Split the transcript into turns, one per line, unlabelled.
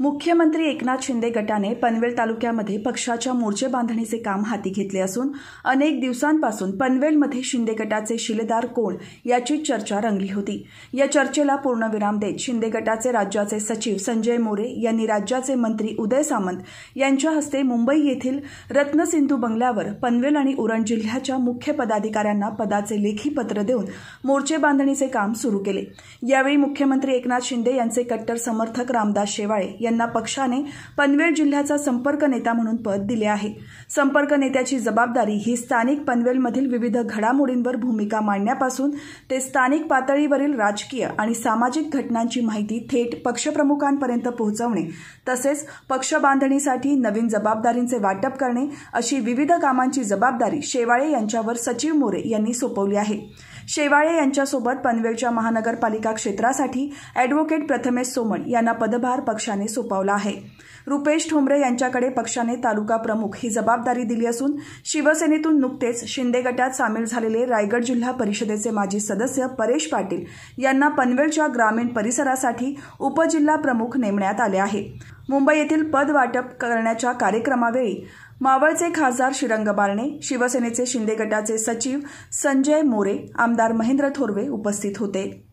मुख्यमंत्री एकनाथ शिंदे गटाने पनवेल तालुक्यामध्ये पक्षाच्या मोर्चे बांधणीचे काम हाती घेतले असून अनेक दिवसांपासून पनवेलमध्ये शिंदे गटाचे शिलेदार कोण याची चर्चा रंगली होती या चर्चेला पूर्णविराम देत शिंदे गटाचे राज्याचे सचिव संजय मोरे यांनी राज्याचे मंत्री उदय सामंत यांच्या हस्ते मुंबई येथील रत्नसिंधू बंगल्यावर पनवेल आणि उरण जिल्ह्याच्या मुख्य पदाधिकाऱ्यांना पदाचे लेखी पत्र देऊन मोर्चे बांधणीचे काम सुरू केले यावेळी मुख्यमंत्री एकनाथ शिंदे यांचे कट्टर समर्थक रामदास शेवाळे यांना पक्षाने पनवेल जिल्ह्याचा संपर्क नेता म्हणून पद दिले आहे संपर्क नेत्याची जबाबदारी ही स्थानिक पनवेलमधील विविध घडामोडींवर भूमिका मांडण्यापासून ते स्थानिक पातळीवरील राजकीय आणि सामाजिक घटनांची माहिती थेट पक्षप्रमुखांपर्यंत पोहोचवणे तसेच पक्ष बांधणीसाठी नवीन जबाबदारींचे वाटप करणे अशी विविध कामांची जबाबदारी शेवाळे यांच्यावर सचिव मोरे यांनी सोपवली आहे शेवाळे यांच्यासोबत पनवेलच्या महानगरपालिका क्षेत्रासाठी ॲडव्होकेट प्रथमेश सोमण यांना पदभार पक्षाने सोपवला आहे रुपेश ठोंबरे यांच्याकडे पक्षाने तालुका प्रमुख ही जबाबदारी दिली असून शिवसेनेतून नुकतेच शिंदे गटात सामील झालेले रायगड जिल्हा परिषदेचे माजी सदस्य परेश पाटील यांना पनवेलच्या ग्रामीण परिसरासाठी उपजिल्हा प्रमुख नेमण्यात आले आहे मुंबई येथील पद वाटप करण्याच्या कार्यक्रमावेळी मावळचे खासदार श्रीरंग बारणे शिवसेनेचे शिंदे गटाचे सचिव संजय मोरे आमदार महेंद्र थोरवे उपस्थित होते